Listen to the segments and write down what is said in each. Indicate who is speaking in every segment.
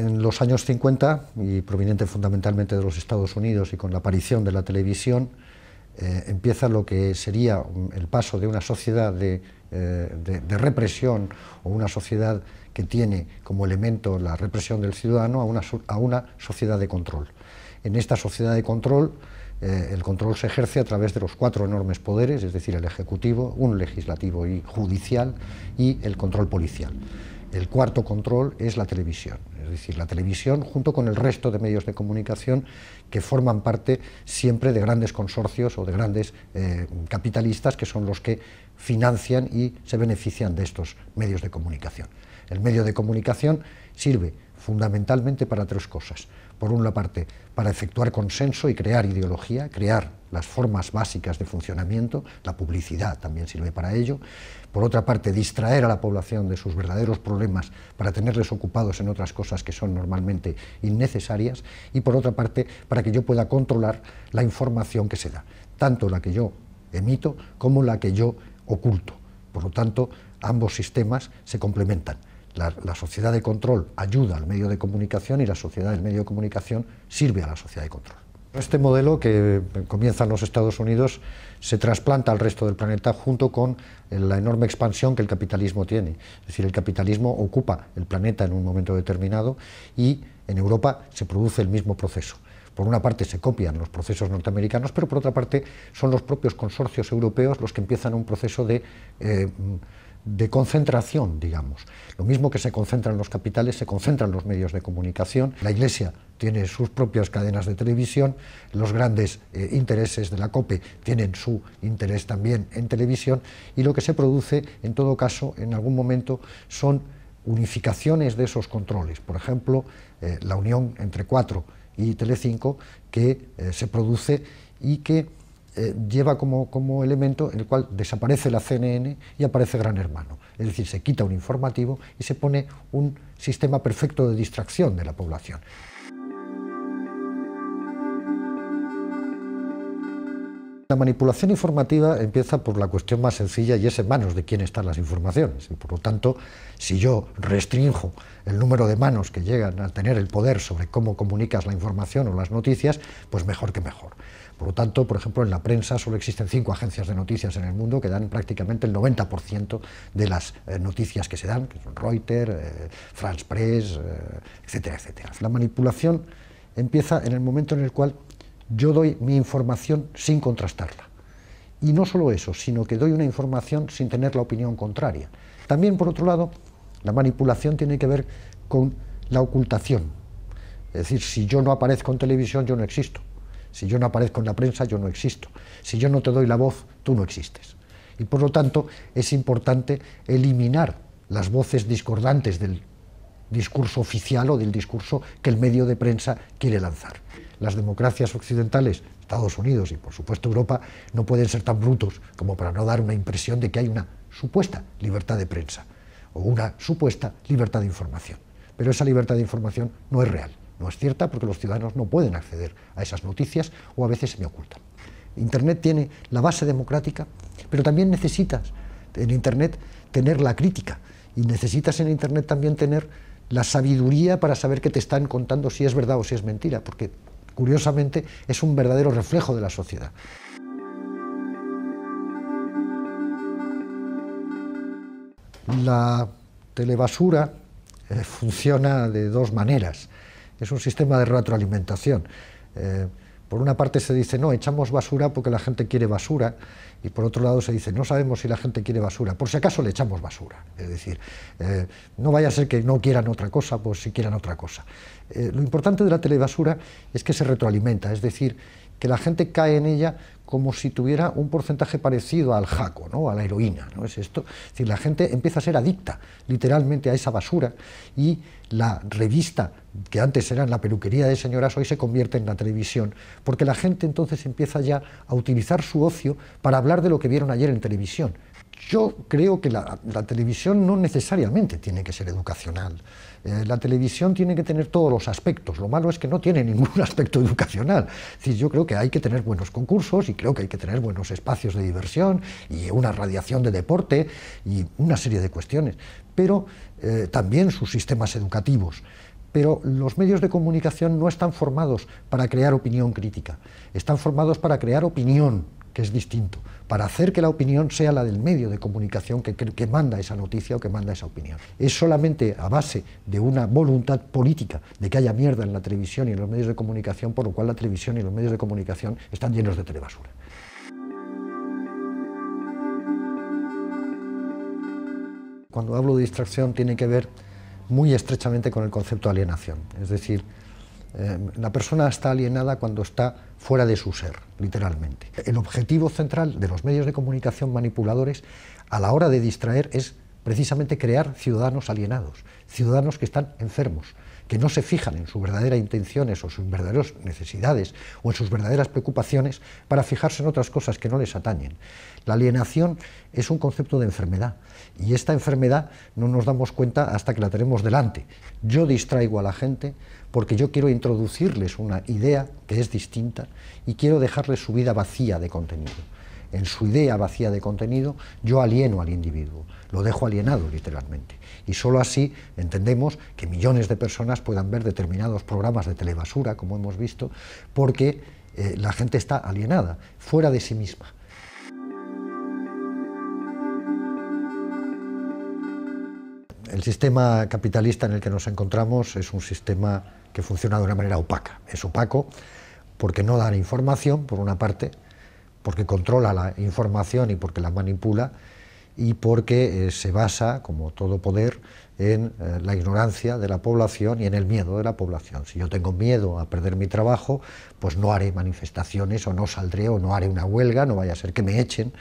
Speaker 1: en los años 50, y proveniente fundamentalmente de los Estados Unidos y con la aparición de la televisión, eh, empieza lo que sería el paso de una sociedad eh, de, represión o una sociedad que tiene como elemento la represión del ciudadano a una, sociedad de control. En esta sociedad de control, eh, el control se ejerce a través de los cuatro enormes poderes, es decir, el ejecutivo, un legislativo y judicial y el control policial. El cuarto control es la televisión es decir, la televisión junto con el resto de medios de comunicación que forman parte siempre de grandes consorcios o de grandes eh, capitalistas que son los que financian y se benefician de estos medios de comunicación. El medio de comunicación sirve fundamentalmente para tres cosas. Por una parte, para efectuar consenso y crear ideología, crear las formas básicas de funcionamiento, la publicidad también sirve para ello. Por otra parte, distraer a la población de sus verdaderos problemas para tenerles ocupados en otras cosas que son normalmente innecesarias y por otra parte para que yo pueda controlar la información que se da, tanto la que yo emito como la que yo oculto. Por lo tanto, ambos sistemas se complementan. la, sociedad de control ayuda al medio de comunicación y la sociedad del medio de comunicación sirve a la sociedad de control. Este modelo que eh, comienza en los Estados Unidos se trasplanta al resto del planeta junto con la enorme expansión que el capitalismo tiene. Es decir, el capitalismo ocupa el planeta en un momento determinado y en Europa se produce el mismo proceso. Por una parte se copian los procesos norteamericanos, pero por otra parte son los propios consorcios europeos los que empiezan un proceso de... Eh, de concentración, digamos. Lo mismo que se concentran los capitales, se concentran los medios de comunicación. La Iglesia tiene sus propias cadenas de televisión, los grandes eh, intereses de la COPE tienen su interés también en televisión y lo que se produce, en todo caso, en algún momento son unificaciones de esos controles. Por ejemplo, eh, la unión entre 4 y Telecinco que eh, se produce y que eh, lleva como, como, elemento el cual desaparece la CNN y aparece Gran Hermano. Es decir, se quita un informativo y se pone un sistema perfecto de distracción de la población. La manipulación informativa empieza por la cuestión más sencilla y es en manos de quién están las informaciones. Y por lo tanto, si yo restringo el número de manos que llegan a tener el poder sobre cómo comunicas la información o las noticias, pues mejor que mejor. Por lo tanto, por ejemplo, en la prensa solo existen cinco agencias de noticias en el mundo que dan prácticamente el 90% de las eh, noticias que se dan, que son Reuters, eh, France Press, etc. Eh, etcétera, etcétera. La manipulación empieza en el momento en el cual yo doy mi información sin contrastarla. Y no solo eso, sino que doy una información sin tener la opinión contraria. También, por otro lado, la manipulación tiene que ver con la ocultación. Es decir, si yo no aparezco en televisión, yo no existo. Si yo no aparezco en la prensa, yo no existo. Si yo no te doy la voz, tú no existes. Y por lo tanto, es importante eliminar las voces discordantes del discurso oficial o del discurso que el medio de prensa quiere lanzar las democracias occidentales, Estados Unidos y por supuesto Europa, no pueden ser tan brutos como para no dar una impresión de que hay una supuesta libertad de prensa o una supuesta libertad de información. Pero esa libertad de información no es real, no es cierta porque los ciudadanos no pueden acceder a esas noticias o a veces se me ocultan. Internet tiene la base democrática, pero también necesitas en Internet tener la crítica y necesitas en Internet también tener la sabiduría para saber qué te están contando si es verdad o si es mentira, porque curiosamente, es un verdadero reflejo de la sociedad. La telebasura eh, funciona de dos maneras. Es un sistema de retroalimentación. Eh, por una parte se dice, no, echamos basura porque la gente quiere basura, y por otro lado se dice, no sabemos si la gente quiere basura, por si acaso le echamos basura. Es decir, eh, no vaya a ser que no quieran otra cosa, pues si quieran otra cosa. Eh, lo importante de la telebasura es que se retroalimenta, es decir, que la gente cae en ella como si tuviera un porcentaje parecido al jaco, ¿no? a la heroína. ¿no? Es esto. la gente empieza a ser adicta literalmente a esa basura y la revista, que antes era en la peluquería de señoras, hoy se convierte en la televisión, porque la gente entonces empieza ya a utilizar su ocio para hablar de lo que vieron ayer en televisión. Yo creo que la, televisión no necesariamente tiene que ser educacional. Eh, la televisión tiene que tener todos los aspectos. Lo malo es que no tiene ningún aspecto educacional. yo creo que hay que tener buenos concursos y creo que hay que tener buenos espacios de diversión y una radiación de deporte y una serie de cuestiones. Pero eh, también sus sistemas educativos pero los medios de comunicación no están formados para crear opinión crítica, están formados para crear opinión que es distinto, para hacer que la opinión sea la del medio de comunicación que, manda esa noticia o que manda esa opinión. Es solamente a base de una voluntad política de que haya mierda en la televisión y en los medios de comunicación, por lo cual la televisión y los medios de comunicación están llenos de telebasura. Cuando hablo de distracción tiene que ver muy estrechamente con el concepto de alienación, es decir, eh, la persona está alienada cuando está fuera de su ser, literalmente. El objetivo central de los medios de comunicación manipuladores a la hora de distraer es precisamente crear ciudadanos alienados, ciudadanos que están enfermos, que no se fijan en sus verdaderas intenciones o sus verdaderas necesidades o en sus verdaderas preocupaciones para fijarse en otras cosas que no les atañen. La alienación es un concepto de enfermedad y esta enfermedad no nos damos cuenta hasta que la tenemos delante. Yo distraigo a la gente porque yo quiero introducirles una idea que es distinta y quiero dejarles su vida vacía de contenido en su idea vacía de contenido, yo alieno al individuo, lo dejo alienado literalmente. Y solo así entendemos que millones de personas puedan ver determinados programas de telebasura, como hemos visto, porque eh, la gente está alienada, fuera de sí misma. El sistema capitalista en el que nos encontramos es un sistema que funciona de una manera opaca. Es opaco porque no da información, por una parte, porque controla la información y porque la manipula y porque eh, se basa, como todo poder, en eh, la ignorancia de la población y en el miedo de la población. Si yo tengo miedo a perder mi trabajo, pues no haré manifestaciones o no saldré o no haré una huelga, no vaya a ser que me echen.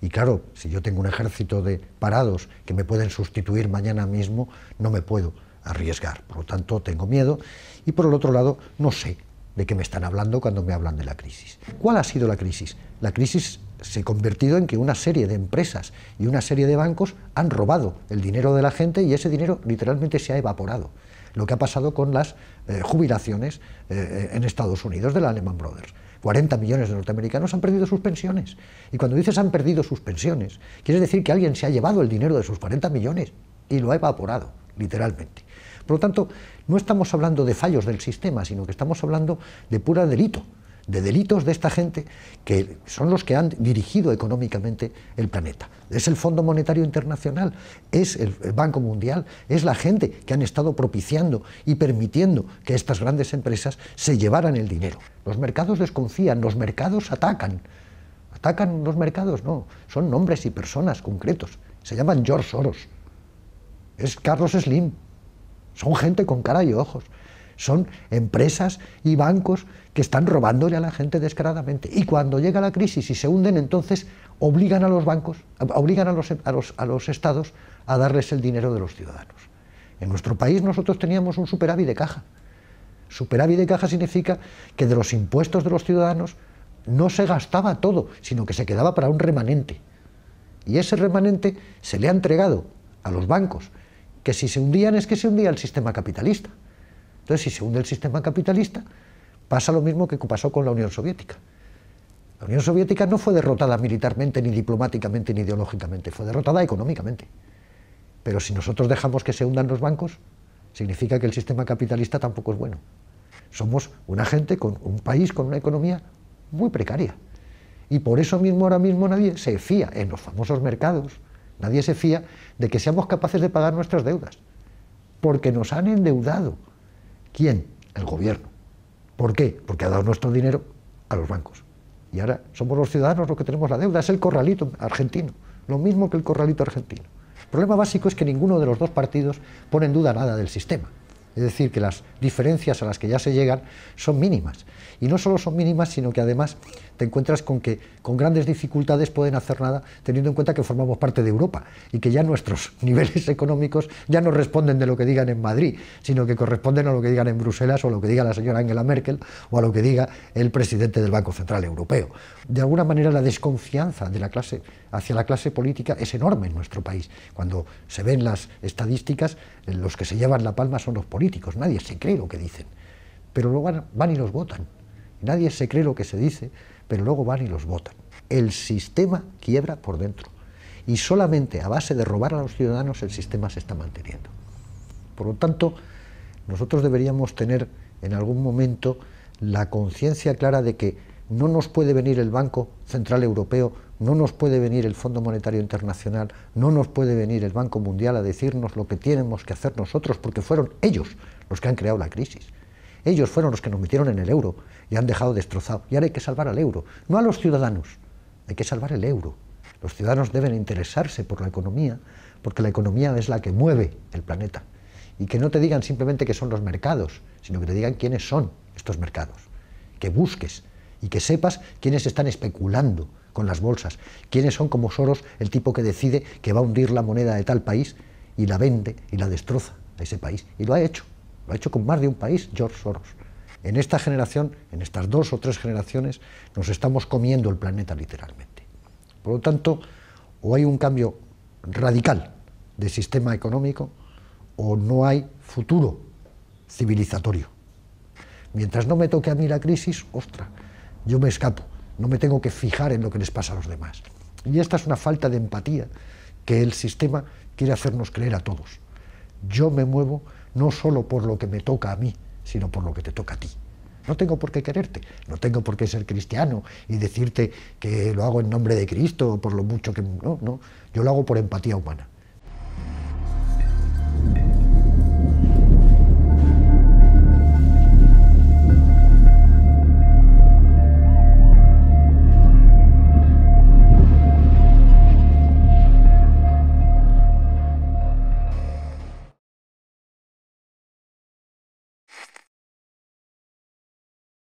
Speaker 1: Y claro, si yo tengo un ejército de parados que me pueden sustituir mañana mismo, no me puedo arriesgar. Por lo tanto, tengo miedo y por el otro lado, no sé de qué me están hablando cuando me hablan de la crisis. ¿Cuál ha sido la crisis? La crisis se ha convertido en que una serie de empresas y una serie de bancos han robado el dinero de la gente y ese dinero literalmente se ha evaporado. Lo que ha pasado con las eh, jubilaciones eh, eh, en Estados Unidos de la Lehman Brothers. 40 millones de norteamericanos han perdido sus pensiones. Y cuando dices han perdido sus pensiones, quieres decir que alguien se ha llevado el dinero de sus 40 millones y lo ha evaporado, literalmente. Por lo tanto, no estamos hablando de fallos del sistema, sino que estamos hablando de pura delito, de delitos de esta gente que son los que han dirigido económicamente el planeta. Es el Fondo Monetario Internacional, es el Banco Mundial, es la gente que han estado propiciando y permitiendo que estas grandes empresas se llevaran el dinero. Los mercados desconfían, los mercados atacan. ¿Atacan los mercados? No, son nombres y personas concretos. Se llaman George Soros, es Carlos Slim, son gente con cara y ojos. Son empresas y bancos que están robándole a la gente descaradamente. Y cuando llega la crisis y se hunden, entonces obligan a los bancos, obligan a los, estados a darles el dinero de los ciudadanos. En nuestro país nosotros teníamos un superávit de caja. Superávit de caja significa que de los impuestos de los ciudadanos no se gastaba todo, sino que se quedaba para un remanente. Y ese remanente se le ha entregado a los bancos que si se hundían es que se hundía el sistema capitalista. Entonces, si se hunde el sistema capitalista, pasa lo mismo que pasó con la Unión Soviética. La Unión Soviética no fue derrotada militarmente, ni diplomáticamente, ni ideológicamente, fue derrotada económicamente. Pero si nosotros dejamos que se hundan los bancos, significa que el sistema capitalista tampoco es bueno. Somos una gente con un país con una economía muy precaria. Y por eso mismo ahora mismo nadie se fía en los famosos mercados, nadie se fía de que seamos capaces de pagar nuestras deudas, porque nos han endeudado. ¿Quién? El gobierno. ¿Por qué? Porque ha dado nuestro dinero a los bancos. Y ahora somos los ciudadanos los que tenemos la deuda, es el corralito argentino, lo mismo que el corralito argentino. El problema básico es que ninguno de los dos partidos pone en duda nada del sistema. Es decir, que las diferencias a las que ya se llegan son mínimas. Y no solo son mínimas, sino que además te encuentras con que con grandes dificultades pueden hacer nada, teniendo en cuenta que formamos parte de Europa y que ya nuestros niveles económicos ya no responden de lo que digan en Madrid, sino que corresponden a lo que digan en Bruselas o a lo que diga la señora Angela Merkel o a lo que diga el presidente del Banco Central Europeo. De alguna manera la desconfianza de la clase hacia la clase política es enorme en nuestro país. Cuando se ven las estadísticas, los que se llevan la palma son los políticos nadie se cree lo que dicen, pero luego van y los votan. Nadie se cree lo que se dice, pero luego van y los votan. El sistema quiebra por dentro y solamente a base de robar a los ciudadanos el sistema se está manteniendo. Por lo tanto, nosotros deberíamos tener en algún momento la conciencia clara de que no nos puede venir el Banco Central Europeo no nos puede venir el Fondo Monetario Internacional, no nos puede venir el Banco Mundial a decirnos lo que tenemos que hacer nosotros, porque fueron ellos los que han creado la crisis. Ellos fueron los que nos metieron en el euro y han dejado destrozado. Y ahora hay que salvar al euro, no a los ciudadanos, hay que salvar el euro. Los ciudadanos deben interesarse por la economía, porque la economía es la que mueve el planeta. Y que no te digan simplemente que son los mercados, sino que te digan quiénes son estos mercados. Que busques y que sepas quiénes están especulando con las bolsas. ¿Quiénes son como Soros el tipo que decide que va a hundir la moneda de tal país y la vende y la destroza a ese país? Y lo ha hecho, lo ha hecho con más de un país, George Soros. En esta generación, en estas dos o tres generaciones, nos estamos comiendo el planeta literalmente. Por lo tanto, o hay un cambio radical de sistema económico o no hay futuro civilizatorio. Mientras no me toque a mí la crisis, ostra, yo me escapo no me tengo que fijar en lo que les pasa a los demás. Y esta es una falta de empatía que el sistema quiere hacernos creer a todos. Yo me muevo no solo por lo que me toca a mí, sino por lo que te toca a ti. No tengo por qué quererte, no tengo por qué ser cristiano y decirte que lo hago en nombre de Cristo, por lo mucho que... No, no, yo lo hago por empatía humana.